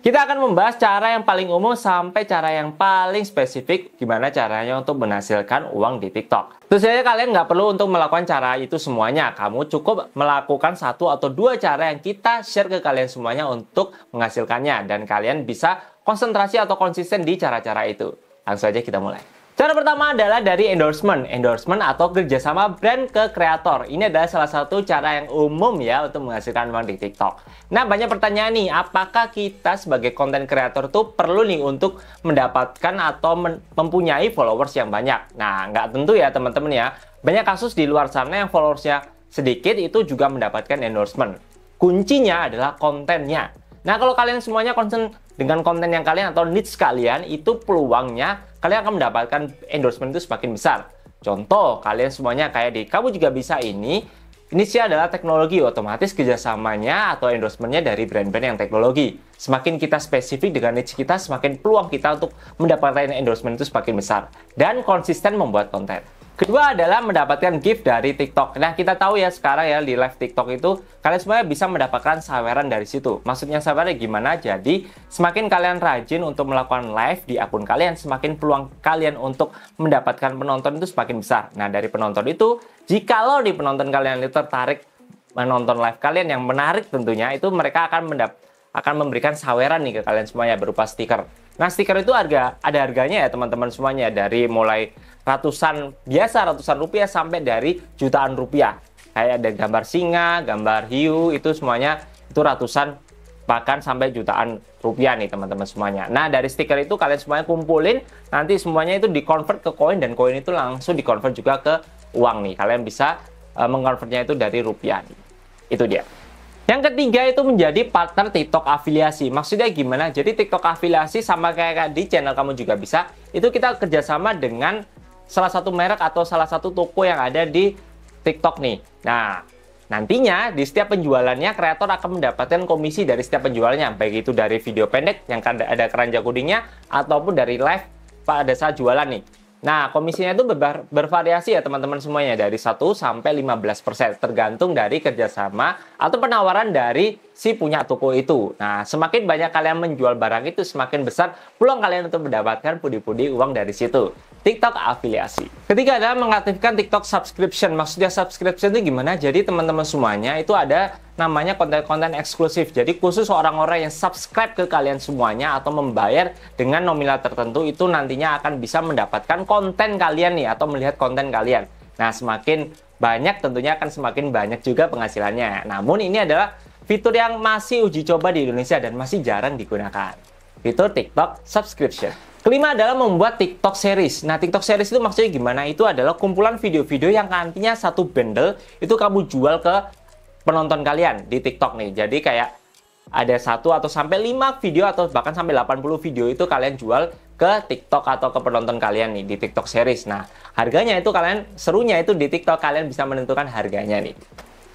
Kita akan membahas cara yang paling umum sampai cara yang paling spesifik gimana caranya untuk menghasilkan uang di TikTok. Terus saja kalian nggak perlu untuk melakukan cara itu semuanya. Kamu cukup melakukan satu atau dua cara yang kita share ke kalian semuanya untuk menghasilkannya. Dan kalian bisa konsentrasi atau konsisten di cara-cara itu. Langsung aja kita mulai. Cara pertama adalah dari endorsement. Endorsement atau kerjasama brand ke kreator. Ini adalah salah satu cara yang umum ya untuk menghasilkan uang di TikTok. Nah, banyak pertanyaan nih, apakah kita sebagai konten kreator tuh perlu nih untuk mendapatkan atau men mempunyai followers yang banyak? Nah, nggak tentu ya teman-teman ya. Banyak kasus di luar sana yang followersnya sedikit itu juga mendapatkan endorsement. Kuncinya adalah kontennya. Nah, kalau kalian semuanya concern dengan konten yang kalian atau niche kalian, itu peluangnya kalian akan mendapatkan endorsement itu semakin besar. Contoh, kalian semuanya kayak di Kamu Juga Bisa ini, ini sih adalah teknologi, otomatis kerjasamanya atau endorsementnya dari brand-brand yang teknologi. Semakin kita spesifik dengan niche kita, semakin peluang kita untuk mendapatkan endorsement itu semakin besar. Dan konsisten membuat konten. Kedua adalah mendapatkan gift dari TikTok. Nah, kita tahu ya sekarang ya di live TikTok itu kalian semuanya bisa mendapatkan saweran dari situ. Maksudnya sawerannya gimana? Jadi, semakin kalian rajin untuk melakukan live di akun kalian, semakin peluang kalian untuk mendapatkan penonton itu semakin besar. Nah, dari penonton itu, jika lo di penonton kalian itu tertarik menonton live kalian yang menarik tentunya, itu mereka akan mendap akan memberikan saweran nih ke kalian semuanya berupa stiker. Nah, stiker itu harga ada harganya ya teman-teman semuanya dari mulai ratusan biasa ratusan rupiah sampai dari jutaan rupiah kayak ada gambar singa gambar hiu itu semuanya itu ratusan bahkan sampai jutaan rupiah nih teman-teman semuanya. Nah dari stiker itu kalian semuanya kumpulin nanti semuanya itu di convert ke koin dan koin itu langsung di convert juga ke uang nih. Kalian bisa uh, eh, mengkonvertnya itu dari rupiah. Nih. Itu dia. Yang ketiga itu menjadi partner TikTok afiliasi. Maksudnya gimana? Jadi TikTok afiliasi sama kayak di channel kamu juga bisa. Itu kita kerjasama dengan salah satu merek atau salah satu toko yang ada di TikTok nih. Nah, Nantinya, di setiap penjualannya, kreator akan mendapatkan komisi dari setiap penjualannya, baik itu dari video pendek yang ada keranjang kudinya, ataupun dari live pada saat jualan nih. Nah, komisinya itu ber bervariasi ya teman-teman semuanya dari 1 sampai 15% tergantung dari kerjasama atau penawaran dari si punya toko itu. Nah, semakin banyak kalian menjual barang itu semakin besar peluang kalian untuk mendapatkan pundi-pundi uang dari situ. TikTok afiliasi. ketika adalah mengaktifkan TikTok subscription. Maksudnya subscription itu gimana? Jadi teman-teman semuanya itu ada namanya konten-konten eksklusif. Jadi khusus orang-orang yang subscribe ke kalian semuanya atau membayar dengan nominal tertentu itu nantinya akan bisa mendapatkan konten kalian nih atau melihat konten kalian. Nah, semakin banyak tentunya akan semakin banyak juga penghasilannya. Namun ini adalah fitur yang masih uji coba di Indonesia dan masih jarang digunakan. Fitur TikTok subscription. Kelima adalah membuat TikTok series. Nah, TikTok series itu maksudnya gimana? Itu adalah kumpulan video-video yang nantinya satu bundle itu kamu jual ke penonton kalian di TikTok nih. Jadi kayak ada satu atau sampai 5 video atau bahkan sampai 80 video itu kalian jual ke TikTok atau ke penonton kalian nih di TikTok series. Nah, harganya itu kalian serunya itu di TikTok kalian bisa menentukan harganya nih.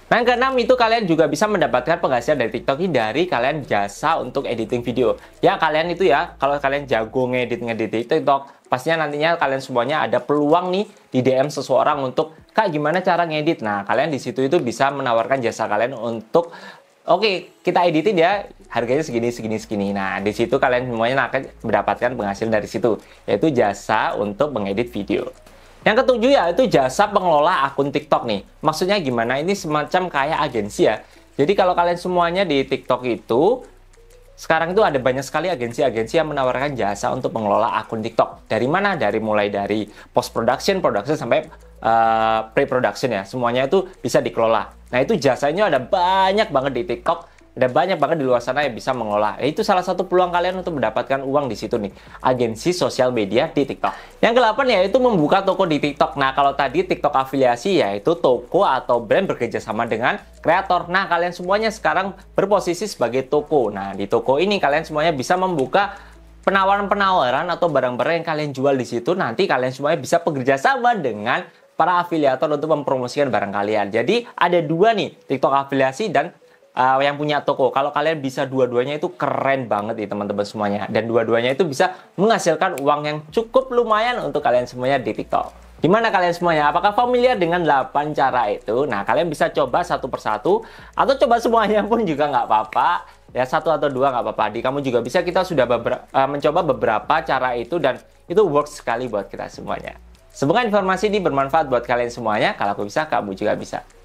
Nah, yang keenam itu kalian juga bisa mendapatkan penghasilan dari TikTok ini dari kalian jasa untuk editing video. Ya, kalian itu ya, kalau kalian jago ngedit ngedit TikTok, pastinya nantinya kalian semuanya ada peluang nih di DM seseorang untuk Kak gimana cara ngedit? Nah, kalian di situ itu bisa menawarkan jasa kalian untuk oke, okay, kita editin ya, harganya segini segini segini. Nah, di situ kalian semuanya akan mendapatkan penghasilan dari situ, yaitu jasa untuk mengedit video. Yang ketujuh ya itu jasa pengelola akun TikTok nih. Maksudnya gimana? Ini semacam kayak agensi ya. Jadi kalau kalian semuanya di TikTok itu sekarang itu ada banyak sekali agensi-agensi yang menawarkan jasa untuk mengelola akun TikTok. Dari mana? Dari mulai dari post production, production sampai uh, pre-production ya. Semuanya itu bisa dikelola. Nah itu jasanya ada banyak banget di TikTok. Ada banyak banget di luar sana yang bisa mengolah. Nah, itu salah satu peluang kalian untuk mendapatkan uang di situ nih. Agensi sosial media di TikTok. Yang ke-8 yaitu membuka toko di TikTok. Nah, kalau tadi TikTok afiliasi yaitu toko atau brand bekerja sama dengan kreator. Nah, kalian semuanya sekarang berposisi sebagai toko. Nah, di toko ini kalian semuanya bisa membuka penawaran-penawaran atau barang-barang yang kalian jual di situ nanti kalian semuanya bisa bekerja sama dengan para afiliator untuk mempromosikan barang kalian. Jadi ada dua nih TikTok afiliasi dan uh, yang punya toko. Kalau kalian bisa dua-duanya itu keren banget nih teman-teman semuanya. Dan dua-duanya itu bisa menghasilkan uang yang cukup lumayan untuk kalian semuanya di TikTok. Gimana kalian semuanya? Apakah familiar dengan 8 cara itu? Nah, kalian bisa coba satu persatu atau coba semuanya pun juga nggak apa-apa. Ya, satu atau dua nggak apa-apa. Di kamu juga bisa, kita sudah beber uh, mencoba beberapa cara itu dan itu works sekali buat kita semuanya. Semoga informasi ini bermanfaat buat kalian semuanya. Kalau aku bisa, kamu juga bisa.